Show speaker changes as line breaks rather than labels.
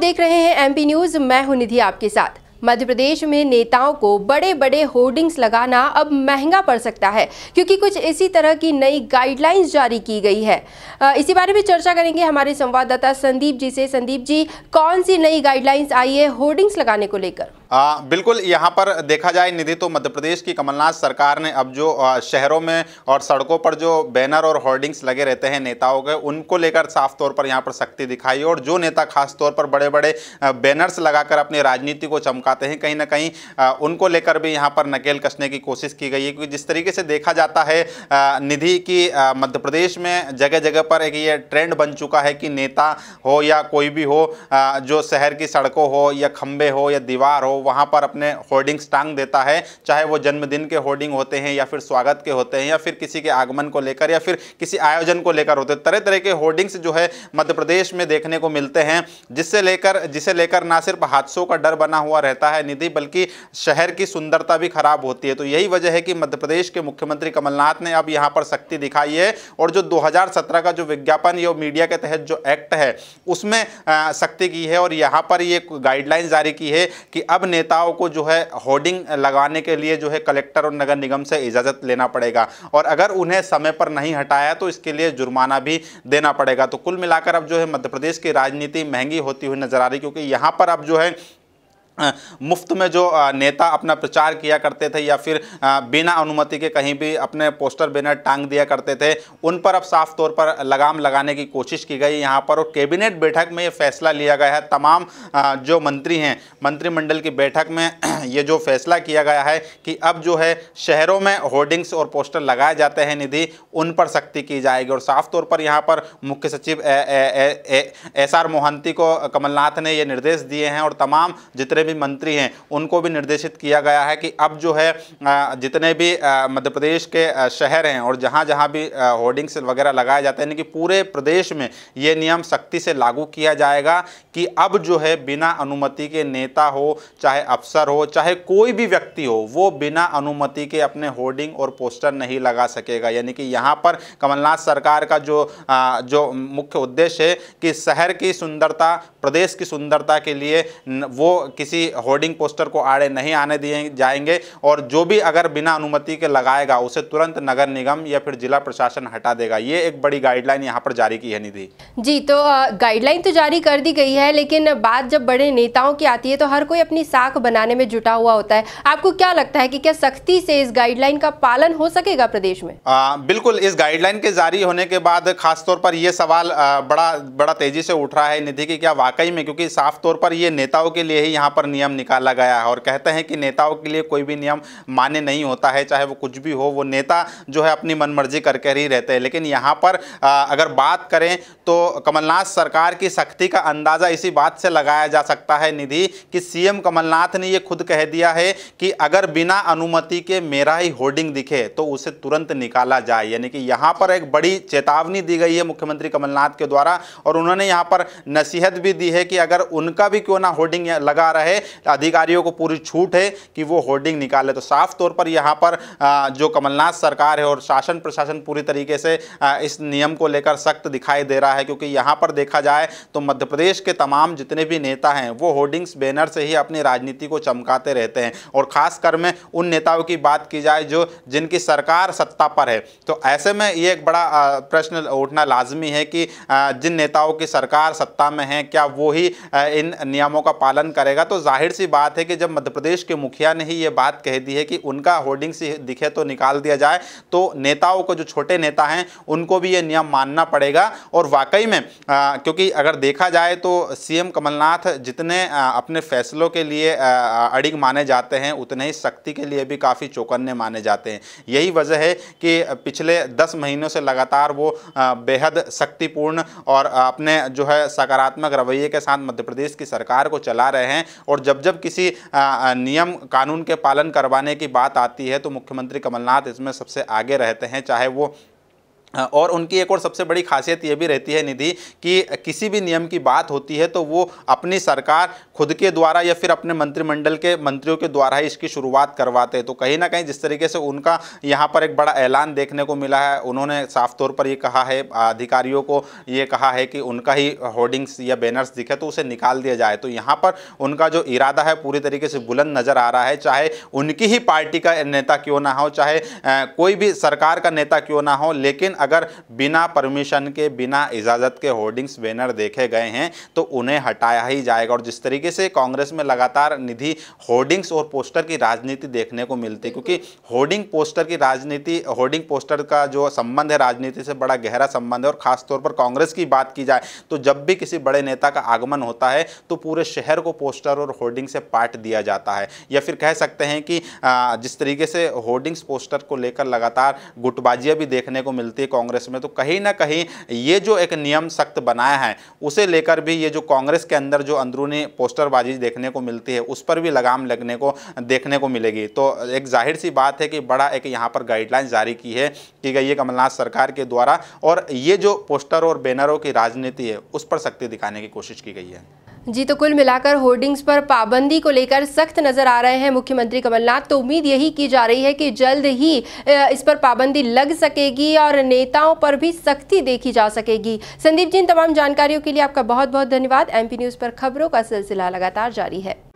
देख रहे हैं एमपी न्यूज मैं हूं निधि आपके साथ मध्य प्रदेश में नेताओं को बड़े बड़े होर्डिंग्स लगाना अब महंगा पड़ सकता है क्योंकि कुछ इसी तरह की नई गाइडलाइंस जारी की गई है इसी बारे में चर्चा करेंगे हमारे संवाददाता संदीप जी से संदीप जी कौन सी नई गाइडलाइंस आई है होर्डिंग्स लगाने को लेकर
आ, बिल्कुल यहाँ पर देखा जाए निधि तो मध्य प्रदेश की कमलनाथ सरकार ने अब जो शहरों में और सड़कों पर जो बैनर और होर्डिंग्स लगे रहते हैं नेताओं के उनको लेकर साफ तौर पर यहाँ पर सख्ती दिखाई और जो नेता खास तौर पर बड़े बड़े बैनर्स लगाकर अपनी राजनीति को चमकाते हैं कहीं ना कहीं उनको लेकर भी यहाँ पर नकेल कसने की कोशिश की गई है क्योंकि जिस तरीके से देखा जाता है निधि की मध्य प्रदेश में जगह जगह पर एक ये ट्रेंड बन चुका है कि नेता हो या कोई भी हो जो शहर की सड़कों हो या खम्भे हो या दीवार हो वहाँ पर अपने होर्डिंग्स टांग देता है चाहे वो जन्मदिन के होर्डिंग होते हैं या फिर स्वागत के होते हैं या फिर किसी के आगमन को लेकर या फिर किसी आयोजन को लेकर होते तरह तरह के होर्डिंग्स जो है मध्य प्रदेश में देखने को मिलते हैं जिससे लेकर जिसे लेकर ना सिर्फ हादसों का डर बना हुआ रहता है निधि बल्कि शहर की सुंदरता भी खराब होती है तो यही वजह है कि मध्य प्रदेश के मुख्यमंत्री कमलनाथ ने अब यहाँ पर शक्ति दिखाई है और जो 2017 का जो विज्ञापन या मीडिया के तहत जो एक्ट है उसमें शक्ति की है और यहाँ पर ये गाइडलाइन जारी की है कि अब नेताओं को जो है होर्डिंग लगाने के लिए जो है कलेक्टर और नगर निगम से इजाज़त लेना पड़ेगा और अगर उन्हें समय पर नहीं हटाया तो इसके लिए जुर्माना भी देना पड़ेगा तो कुल मिलाकर अब जो है मध्य प्रदेश की राजनीति महंगी होती हुई नजर आ रही क्योंकि यहाँ पर अब जो है मुफ्त में जो नेता अपना प्रचार किया करते थे या फिर बिना अनुमति के कहीं भी अपने पोस्टर बैनर टांग दिया करते थे उन पर अब साफ तौर पर लगाम लगाने की कोशिश की गई यहाँ पर और कैबिनेट बैठक में ये फैसला लिया गया है तमाम जो मंत्री हैं मंत्रिमंडल की बैठक में ये जो फैसला किया गया है कि अब जो है शहरों में होर्डिंग्स और पोस्टर लगाए जाते हैं निधि उन पर सख्ती की जाएगी और साफ तौर पर यहाँ पर मुख्य सचिव एस आर मोहंती को कमलनाथ ने ये निर्देश दिए हैं और तमाम जितने भी भी मंत्री हैं उनको भी निर्देशित किया गया है कि अब जो है जितने भी मध्य प्रदेश के शहर हैं और जहाँ जहाँ भी होर्डिंग्स वगैरह लगाए जाते हैं यानी कि पूरे प्रदेश में ये नियम सख्ती से लागू किया जाएगा कि अब जो है बिना अनुमति के नेता हो चाहे अफसर हो चाहे कोई भी व्यक्ति हो वो बिना अनुमति के अपने होर्डिंग और पोस्टर नहीं लगा सकेगा यानी कि यहाँ पर कमलनाथ सरकार का जो आ, जो मुख्य उद्देश्य है कि शहर की सुंदरता प्रदेश की सुंदरता के लिए वो किसी किसी होर्डिंग पोस्टर को आड़े नहीं आने दिए जाएंगे और जो भी अगर बिना अनुमति के लगाएगा उसे तुरंत नगर निगम या फिर जिला प्रशासन हटा देगा ये एक बड़ी गाइडलाइन यहाँ पर जारी की है निधि
जी तो गाइडलाइन तो जारी कर दी गई है लेकिन बात जब बड़े नेताओं की आती है तो हर कोई अपनी साख बनाने में जुटा हुआ होता है आपको क्या लगता है कि क्या सख्ती से इस गाइडलाइन का पालन हो सकेगा प्रदेश में
आ, बिल्कुल इस गाइडलाइन के जारी होने के बाद खासतौर पर यह सवाल बड़ा बड़ा तेजी से उठ रहा है निधि की क्या वाकई में क्योंकि साफ तौर पर यह नेताओं के लिए ही यहाँ पर पर नियम निकाला गया है और कहते हैं कि नेताओं के लिए कोई भी नियम मान्य नहीं होता है चाहे वो कुछ भी हो वो नेता जो है अपनी मनमर्जी करके ही रहते हैं लेकिन यहाँ पर अगर बात करें तो कमलनाथ सरकार की सख्ती का अंदाज़ा इसी बात से लगाया जा सकता है निधि कि सीएम कमलनाथ ने ये खुद कह दिया है कि अगर बिना अनुमति के मेरा ही होर्डिंग दिखे तो उसे तुरंत निकाला जाए यानी कि यहाँ पर एक बड़ी चेतावनी दी गई है मुख्यमंत्री कमलनाथ के द्वारा और उन्होंने यहाँ पर नसीहत भी दी है कि अगर उनका भी क्यों ना होर्डिंग लगा रहे है अधिकारियों को पूरी छूट है कि वो होर्डिंग निकाले तो साफ तौर पर यहाँ पर जो कमलनाथ सरकार है और शासन प्रशासन पूरी तरीके से इस नियम को लेकर सख्त दिखाई दे रहा है क्योंकि यहाँ पर देखा जाए तो मध्य प्रदेश के तमाम जितने भी नेता हैं वो होर्डिंग्स बैनर से ही अपनी राजनीति को चमकाते रहते हैं और खासकर में उन नेताओं की बात की जाए जो जिनकी सरकार सत्ता पर है तो ऐसे में ये एक बड़ा प्रश्न उठना लाजमी है कि जिन नेताओं की सरकार सत्ता में है क्या वो ही इन नियमों का पालन करेगा तो जाहिर सी बात है कि जब मध्य प्रदेश के मुखिया ने ही ये बात कह दी है कि उनका से दिखे तो निकाल दिया जाए तो नेताओं को जो छोटे नेता हैं उनको भी ये नियम मानना पड़ेगा और वाकई में आ, क्योंकि अगर देखा जाए तो सीएम कमलनाथ जितने आ, अपने फैसलों के लिए आ, अड़िग माने जाते हैं उतने ही सख्ती के लिए भी काफ़ी चौकन्ने माने जाते हैं यही वजह है कि पिछले दस महीनों से लगातार वो बेहद शक्तिपूर्ण और अपने जो है सकारात्मक रवैये के साथ मध्य प्रदेश की सरकार को चला रहे हैं और जब जब किसी नियम कानून के पालन करवाने की बात आती है तो मुख्यमंत्री कमलनाथ इसमें सबसे आगे रहते हैं चाहे वो और उनकी एक और सबसे बड़ी खासियत ये भी रहती है निधि कि किसी भी नियम की बात होती है तो वो अपनी सरकार खुद के द्वारा या फिर अपने मंत्रिमंडल के मंत्रियों के द्वारा ही इसकी शुरुआत करवाते हैं तो कहीं ना कहीं जिस तरीके से उनका यहाँ पर एक बड़ा ऐलान देखने को मिला है उन्होंने साफ तौर पर ये कहा है अधिकारियों को ये कहा है कि उनका ही होर्डिंग्स या बैनर्स दिखे तो उसे निकाल दिया जाए तो यहाँ पर उनका जो इरादा है पूरी तरीके से बुलंद नज़र आ रहा है चाहे उनकी ही पार्टी का नेता क्यों ना हो चाहे कोई भी सरकार का नेता क्यों ना हो लेकिन अगर बिना परमिशन के बिना इजाज़त के होर्डिंग्स बैनर देखे गए हैं तो उन्हें हटाया ही जाएगा और जिस तरीके से कांग्रेस में लगातार निधि होर्डिंग्स और पोस्टर की राजनीति देखने को मिलती है क्योंकि होर्डिंग पोस्टर की राजनीति होर्डिंग पोस्टर का जो संबंध है राजनीति से बड़ा गहरा संबंध है और ख़ासतौर पर कांग्रेस की बात की जाए तो जब भी किसी बड़े नेता का आगमन होता है तो पूरे शहर को पोस्टर और होर्डिंग से पाट दिया जाता है या फिर कह सकते हैं कि जिस तरीके से होर्डिंग्स पोस्टर को लेकर लगातार गुटबाजियां भी देखने को मिलती है कांग्रेस में तो कहीं ना कहीं ये जो एक नियम सख्त बनाया है उसे लेकर भी ये जो कांग्रेस के अंदर जो अंदरूनी पोस्टरबाजी देखने को मिलती है उस पर भी लगाम लगने को देखने को मिलेगी तो एक जाहिर सी बात है कि बड़ा एक यहाँ पर गाइडलाइन जारी की है कि गई है कमलनाथ सरकार के द्वारा और ये जो पोस्टर और बैनरों की राजनीति है उस पर सख्ती दिखाने की कोशिश की गई है
जी तो कुल मिलाकर होर्डिंग्स पर पाबंदी को लेकर सख्त नजर आ रहे हैं मुख्यमंत्री कमलनाथ तो उम्मीद यही की जा रही है कि जल्द ही इस पर पाबंदी लग सकेगी और नेताओं पर भी सख्ती देखी जा सकेगी संदीप जी इन तमाम जानकारियों के लिए आपका बहुत बहुत धन्यवाद एमपी न्यूज़ पर खबरों का सिलसिला लगातार जारी है